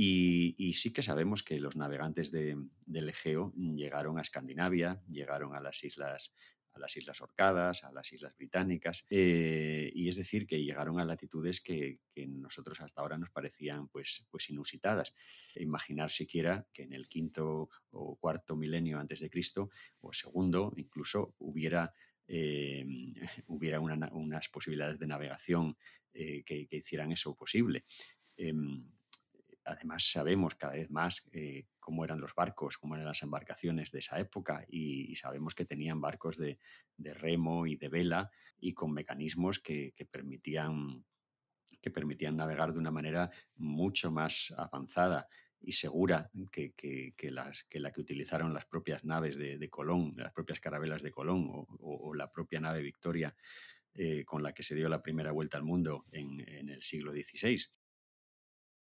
Y, sí que sabemos que los navegantes del Egeo llegaron a Escandinavia, llegaron a las islas a las Islas Orcadas, a las Islas Británicas, eh, y es decir, que llegaron a latitudes que, nosotros hasta ahora nos parecían pues, pues inusitadas. Imaginar siquiera que en el quinto o cuarto milenio antes de Cristo, o segundo incluso, hubiera, eh, hubiera unas posibilidades de navegación eh, que, que, hicieran eso posible. Em, además sabemos cada vez más eh, cómo eran los barcos, cómo eran las embarcaciones de esa época y, sabemos que tenían barcos de, remo y de vela y con mecanismos que, permitían navegar de una manera mucho más avanzada y segura que, la que utilizaron las propias naves de, Colón, las propias carabelas de Colón o, la propia nave Victoria eh, con la que se dio la primera vuelta al mundo en, en el siglo XVI.